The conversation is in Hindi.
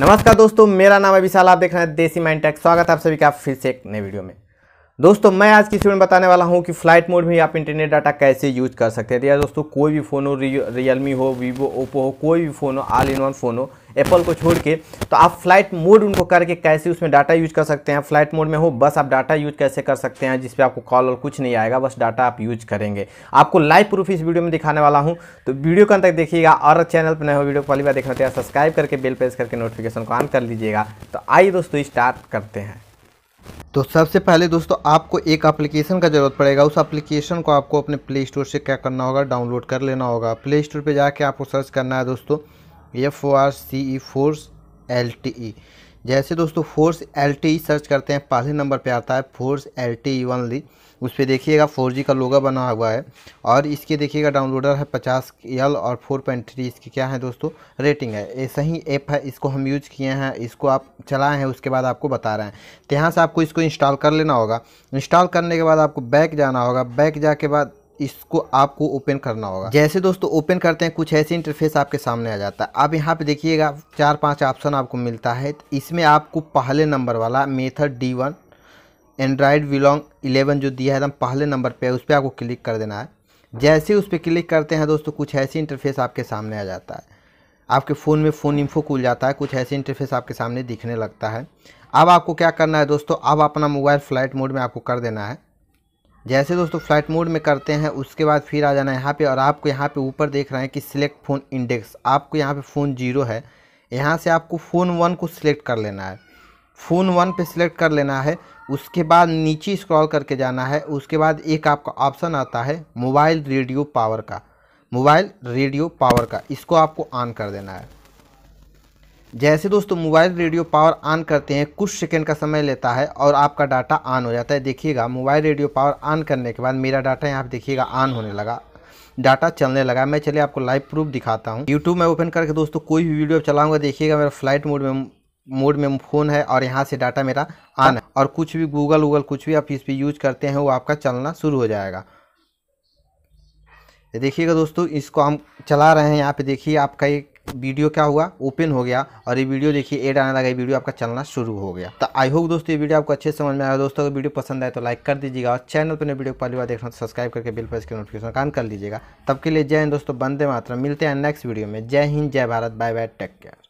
नमस्कार दोस्तों मेरा नाम है विशाल आप देख रहे हैं देसी माइंड टेक स्वागत है आप सभी का फिर से एक नए वीडियो में दोस्तों मैं आज की वीडियो में बताने वाला हूं कि फ्लाइट मोड में आप इंटरनेट डाटा कैसे यूज कर सकते हैं तो या दोस्तों कोई भी फ़ोन हो रियलमी हो वीवो ओप्पो हो कोई भी फ़ोन हो ऑल इन वन फ़ोन हो एप्पल को छोड़ के तो आप फ्लाइट मोड उनको करके कैसे उसमें डाटा यूज कर सकते हैं फ्लाइट मोड में हो बस आप डाटा यूज कैसे कर सकते हैं जिसपे आपको कॉल और कुछ नहीं आएगा बस डाटा आप यूज करेंगे आपको लाइव प्रूफ इस वीडियो में दिखाने वाला हूँ तो वीडियो कल तक देखिएगा और चैनल पर नए हो वीडियो पहली बार देखना होता है सब्सक्राइब करके बेल प्रेस करके नोटिफिकेशन को ऑन कर लीजिएगा तो आइए दोस्तों स्टार्ट करते हैं तो सबसे पहले दोस्तों आपको एक एप्लीकेशन का ज़रूरत पड़ेगा उस एप्लीकेशन को आपको अपने प्ले स्टोर से क्या करना होगा डाउनलोड कर लेना होगा प्ले स्टोर पर जाके आपको सर्च करना है दोस्तों F O R C E force L T E जैसे दोस्तों फोर्स एल सर्च करते हैं पहले नंबर पे आता है force L T only उस पर देखिएगा फोर जी का लोगा बना हुआ है और इसके देखिएगा डाउनलोडर है पचास एल और फोर पॉइंट थ्री इसकी क्या है दोस्तों रेटिंग है ये सही ऐप है इसको हम यूज किए हैं इसको आप चलाए हैं उसके बाद आपको बता रहे हैं तो यहाँ से आपको इसको इंस्टॉल कर लेना होगा इंस्टॉल करने के बाद आपको बैक जाना होगा बैक जा के बाद इसको आपको ओपन करना होगा जैसे दोस्तों ओपन करते हैं कुछ ऐसे इंटरफेस आपके सामने आ जाता है आप यहाँ पे देखिएगा चार पांच ऑप्शन आपको मिलता है इसमें आपको पहले नंबर वाला मेथड डी वन एंड्राइड विलोंग इलेवन जो दिया है एकदम पहले नंबर पे उस पर आपको क्लिक कर देना है जैसे उस पर क्लिक करते हैं दोस्तों कुछ ऐसे इंटरफेस आपके सामने आ जाता है आपके फ़ोन में फ़ोन इन्फो खुल जाता है कुछ ऐसे इंटरफेस आपके सामने दिखने लगता है अब आपको क्या करना है दोस्तों अब अपना मोबाइल फ्लाइट मोड में आपको कर देना है जैसे दोस्तों फ्लाइट मोड में करते हैं उसके बाद फिर आ जाना है यहाँ पे और आपको यहाँ पे ऊपर देख रहे हैं कि सिलेक्ट फ़ोन इंडेक्स आपको यहाँ पे फ़ोन जीरो है यहाँ से आपको फ़ोन वन को सिलेक्ट कर लेना है फ़ोन वन पे सिलेक्ट कर लेना है उसके बाद नीचे स्क्रॉल करके जाना है उसके बाद एक आपका ऑप्शन आता है मोबाइल रेडियो पावर का मोबाइल रेडियो पावर का इसको आपको ऑन कर देना है जैसे दोस्तों मोबाइल रेडियो पावर ऑन करते हैं कुछ सेकेंड का समय लेता है और आपका डाटा ऑन हो जाता है देखिएगा मोबाइल रेडियो पावर ऑन करने के बाद मेरा डाटा यहाँ पर देखिएगा ऑन होने लगा डाटा चलने लगा मैं चलिए आपको लाइव प्रूफ दिखाता हूँ यूट्यूब में ओपन करके दोस्तों कोई भी वीडियो चलाऊँगा देखिएगा मेरा फ्लाइट मोड में मोड में फ़ोन है और यहाँ से डाटा मेरा ऑन है और कुछ भी गूगल वूगल कुछ भी आप इस पर यूज करते हैं वो आपका चलना शुरू हो जाएगा देखिएगा दोस्तों इसको हम चला रहे हैं यहाँ पे देखिए आपका एक वीडियो क्या हुआ ओपन हो गया और ये वीडियो देखिए एड आने लगा ये वीडियो आपका चलना शुरू हो गया तो आई होप दोस्तों ये वीडियो आपको अच्छे समझ में आया दोस्तों अगर वीडियो पसंद आए तो लाइक कर दीजिएगा और चैनल पर वीडियो पहली बार देखना तो सब्सक्राइब करके बिल पर इसके नोटिफिकेशन ऑन कर लीजिएगा तब के लिए जय हिंद दोस्तों बंदे मात्रा मिलते हैं नेक्स्ट वीडियो में जय हिंद जय Bharat bye bye take care